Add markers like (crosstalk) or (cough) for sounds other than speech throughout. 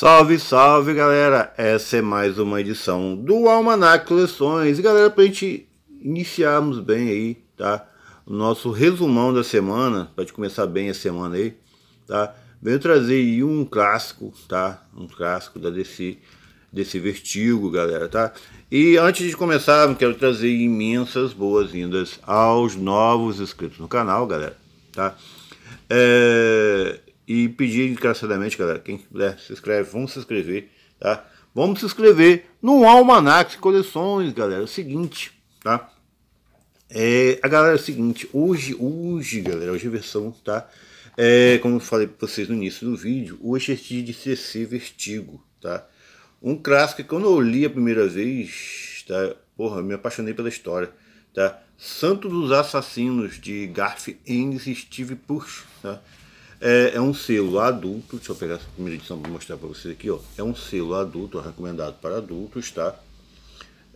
Salve, salve galera! Essa é mais uma edição do Almanac Coleções. E galera, para a gente iniciarmos bem aí, tá? O nosso resumão da semana, para gente começar bem a semana aí, tá? Venho trazer aí um clássico, tá? Um clássico da DC, desse vertigo, galera, tá? E antes de começar, quero trazer imensas boas-vindas aos novos inscritos no canal, galera, tá? É e pedir encarecidamente, galera, quem quiser se inscreve, vamos se inscrever, tá? Vamos se inscrever no Almanac Coleções, galera. É o seguinte, tá? É, a galera é o seguinte, hoje, hoje, galera, hoje é versão, tá? É, como eu falei para vocês no início do vídeo, hoje é dia de CC Vertigo, tá? Um clássico que quando eu li a primeira vez, tá? Porra, me apaixonei pela história, tá? Santo dos Assassinos, de Garth Ennis e Steve Push, tá? É, é, um selo adulto, deixa eu pegar essa primeira edição para mostrar para vocês aqui, ó. É um selo adulto, é recomendado para adultos, tá?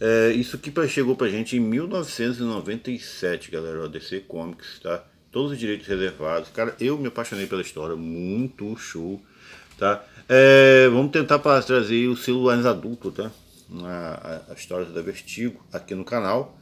É, isso aqui pra, chegou pra gente em 1997, galera, o DC Comics, tá? Todos os direitos reservados. Cara, eu me apaixonei pela história, muito show, tá? É, vamos tentar pra, trazer o selo mais adulto, tá? A, a, a história da Vertigo aqui no canal,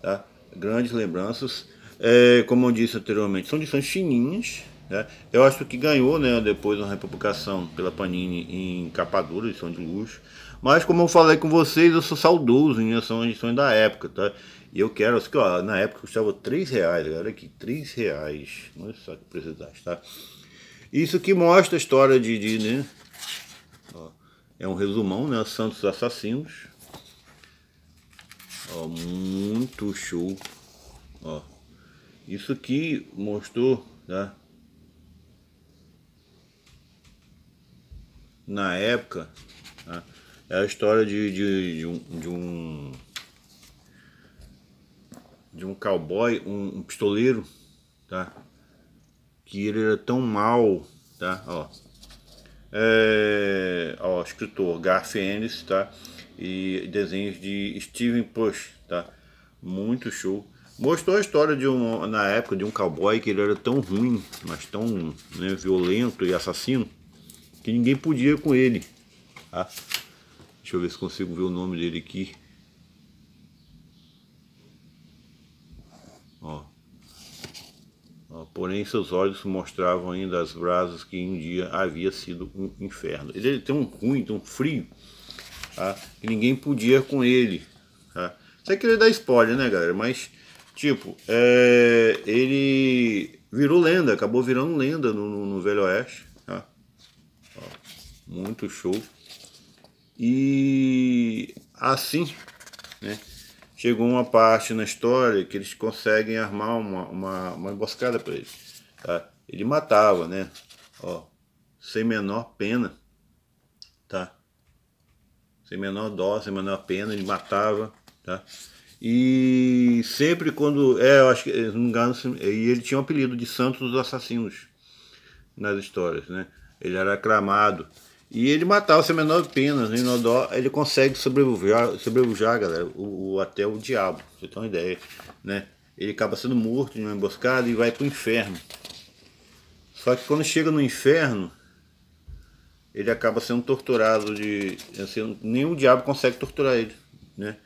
tá? Grandes lembranças. É, como eu disse anteriormente, são edições fininhas, né? Eu acho que ganhou né, depois uma republicação pela Panini em capa dura, edição de luxo. Mas como eu falei com vocês, eu sou saudoso em né? relação às edições da época, tá? E eu quero, assim, ó, na época custava 3 reais, galera, aqui, 3 reais. Olha só que preciosidade, tá? Isso que mostra a história de, de né? Ó, é um resumão, né? Santos Assassinos. Ó, muito show. Ó, isso que mostrou, tá? na época né, é a história de, de, de, um, de um de um cowboy, um, um, pistoleiro, tá? Que ele era tão mal, tá? Ó, é, ó escritor Garth Ennis, tá? E desenhos de Steven Push, tá? Muito show. Mostrou a história de um, na época, de um cowboy que ele era tão ruim, mas tão né, violento e assassino, que ninguém podia com ele. Tá? Deixa eu ver se consigo ver o nome dele aqui. Ó. Ó, porém, seus olhos mostravam ainda as brasas que um dia havia sido um inferno. Ele tem um ruim, tem um frio, tá? que ninguém podia com ele. Tá? aqui ele dá spoiler, né, galera? Mas, tipo, é... ele virou lenda, acabou virando lenda no, no, no Velho Oeste. Tá? muito show. E assim, né? Chegou uma parte na história que eles conseguem armar uma, uma, uma emboscada para ele. Tá? Ele matava, né? Ó, sem menor pena, tá? Sem menor dó, sem menor pena, ele matava, tá? E sempre quando. É, eu acho que. Não engano, e ele tinha o um apelido de Santos dos Assassinos nas histórias, né? Ele era aclamado e ele matar o Semenor Pinas, o né? Inodó, ele consegue sobreviver, sobreviver galera, o, o, até o diabo, pra você ter uma ideia, né? Ele acaba sendo morto em uma emboscada e vai pro inferno. Só que quando chega no inferno, ele acaba sendo torturado de... Assim, nem o diabo consegue torturar ele, né?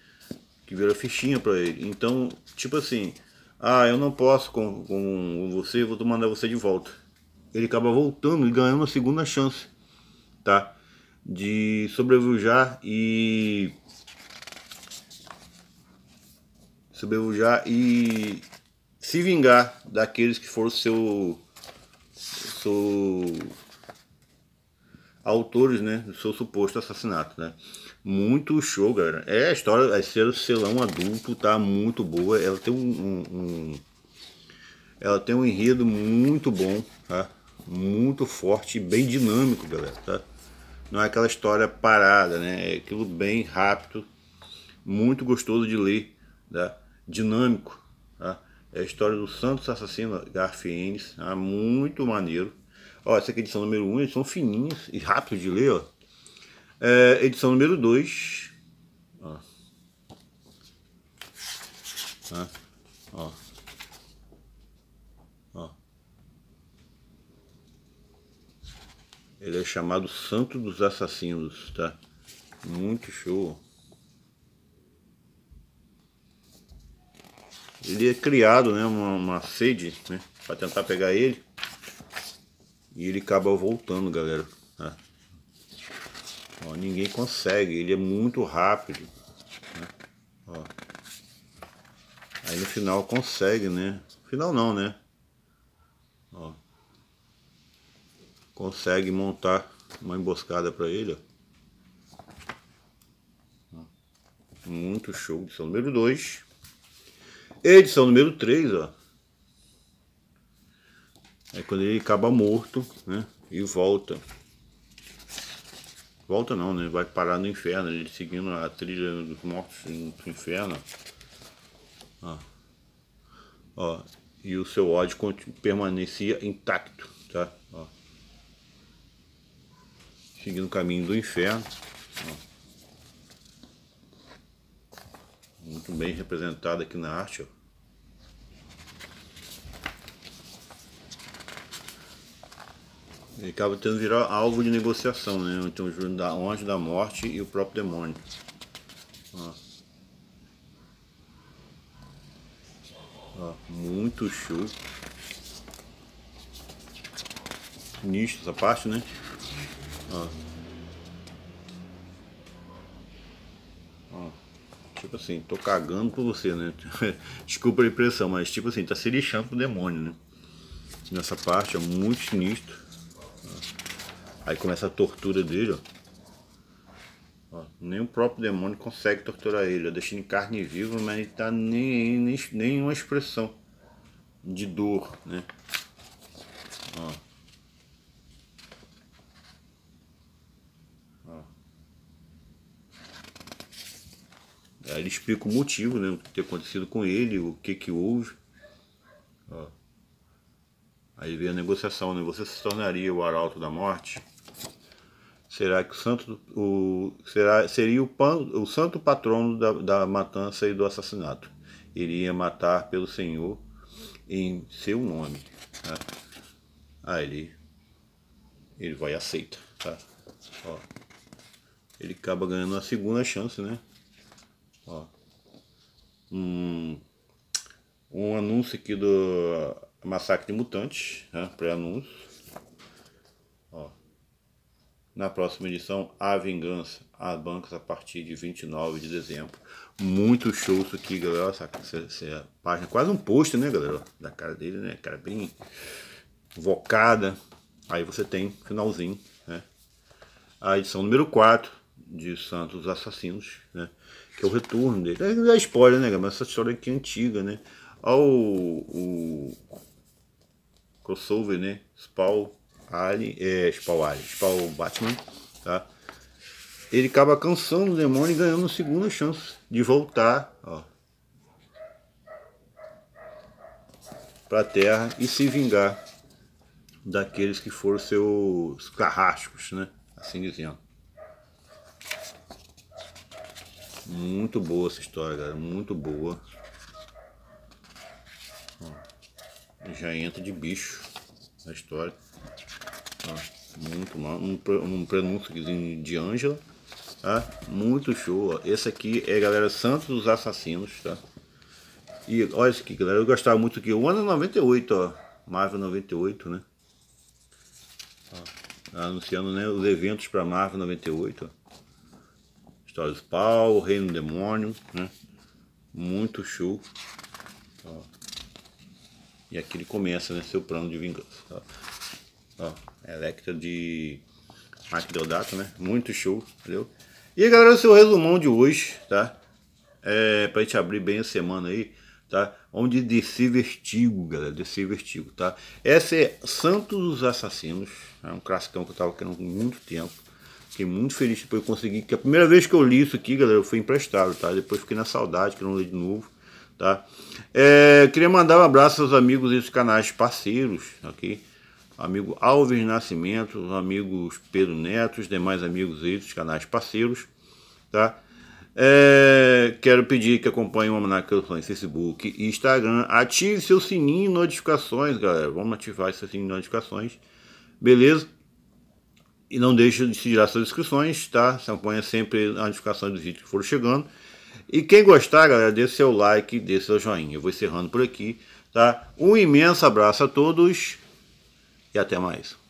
Que vira fichinha pra ele. Então, tipo assim, ah, eu não posso com, com você, vou mandar você de volta. Ele acaba voltando e ganhando uma segunda chance tá? De sobrevujar e... Sobrevujar e se vingar daqueles que foram seu... seu autores, né, do seu suposto assassinato, né? Muito show, galera. É a história, a ser do Selão adulto tá muito boa. Ela tem um, um, um, ela tem um enredo muito bom, tá? Muito forte, bem dinâmico, galera, tá? não é aquela história parada, né? É aquilo bem rápido, muito gostoso de ler, tá? dinâmico. Tá? É a história do Santos Assassino Garfienes, tá? muito maneiro. Ó, essa aqui é a edição número 1, um, eles são fininhos e rápidos de ler, ó. É, edição número 2. Ó. Tá? ó. Ele é chamado Santo dos Assassinos, tá? Muito show. Ele é criado, né? Uma, uma sede, né? Pra tentar pegar ele. E ele acaba voltando, galera. Tá? Ó, ninguém consegue. Ele é muito rápido. Né? Ó. Aí no final consegue, né? No final não, né? Ó consegue montar uma emboscada para ele, ó. Muito show, edição número 2. Edição número 3, ó. É quando ele acaba morto, né? E volta. Volta não, né? Vai parar no inferno, ele seguindo a trilha dos mortos no inferno. Ó. Ó. E o seu ódio permanecia intacto, tá? Ó seguindo o caminho do inferno. Ó. Muito bem representado aqui na arte. Ó. Ele acaba tendo virar alvo de negociação, né? Então o anjo da morte e o próprio demônio. Ó. Ó, muito show. Nisto essa parte, né? Ó. Ah. Ó. Ah. Tipo assim, tô cagando por você, né? (laughs) Desculpa a impressão, mas tipo assim, tá se lixando pro demônio, né? Nessa parte é muito sinistro. Ah. Aí começa a tortura dele, ó. Ó, nem o próprio demônio consegue torturar ele, ó, deixando carne viva, mas ele tá nem, nem nenhuma expressão de dor, né? Ó. Aí ele explica o motivo, né? O que ter acontecido com ele, o que que houve. Ó. Aí vem a negociação, né? Você se tornaria o arauto da morte? Será que o santo, o, será, seria o, pan, o santo patrono da, da matança e do assassinato? Iria matar pelo Senhor em seu nome. Tá? Aí ele, ele vai e aceita. Tá? Ó, ele acaba ganhando uma segunda chance, né? Ó. Um, um anúncio aqui do Massacre de Mutantes, né? pré-anúncio. Na próxima edição, A Vingança, as bancas a partir de 29 de dezembro. Muito show isso aqui, galera. Essa, essa, essa página, quase um post, né, galera? Da cara dele, né? Cara bem vocada. Aí você tem finalzinho, né? A edição número 4 de Santos Assassinos, né? que é o retorno dele. É, é spoiler, né, mas essa história aqui é antiga, né? Ao ah, o crossover, né? Spawn Alien, é, Spawn Alien, Spawn Batman, tá? Ele acaba cansando o demônio e ganhando uma segunda chance de voltar, ó. Pra terra e se vingar daqueles que foram seus carrascos, né? Assim dizendo. Muito boa essa história, galera. Muito boa. Ó, já entra de bicho a história. Ó, muito mal. Um, um prenúncio de Ângela. Tá? Muito show. Ó. Esse aqui é, galera, Santos dos Assassinos, tá? E olha isso aqui, galera. Eu gostava muito aqui. O ano 98, é ó. Marvel 98, né? Tá anunciando né, os eventos para Marvel 98, ó. Histórias do Pau, Reino do Demônio, né? Muito show. Ó. E aqui ele começa né, seu plano de vingança. Tá? Ó. Ó, é Electra de Mark Deodato, né? Muito show, entendeu? E galera, esse é o resumão de hoje, tá? É, pra gente abrir bem a semana aí, tá? Onde desci vertigo, galera, desci vertigo, tá? Essa é Santos dos Assassinos, é um classicão que eu tava querendo há muito tempo. Fiquei muito feliz por tipo, eu conseguir, que a primeira vez que eu li isso aqui, galera, eu fui emprestado, tá? Depois fiquei na saudade, que não li de novo, tá? É, queria mandar um abraço aos amigos desses canais parceiros, ok? Amigo Alves Nascimento, amigos Pedro Neto, os demais amigos e dos canais parceiros, tá? É, quero pedir que acompanhe o Almanac em Facebook e Instagram. Ative seu sininho de notificações, galera. Vamos ativar esse sininho de notificações. Beleza? E não deixe de tirar suas inscrições, tá? Se acompanha sempre a notificação dos vídeos que foram chegando. E quem gostar, galera, dê seu like, dê seu joinha. Eu vou encerrando por aqui, tá? Um imenso abraço a todos e até mais.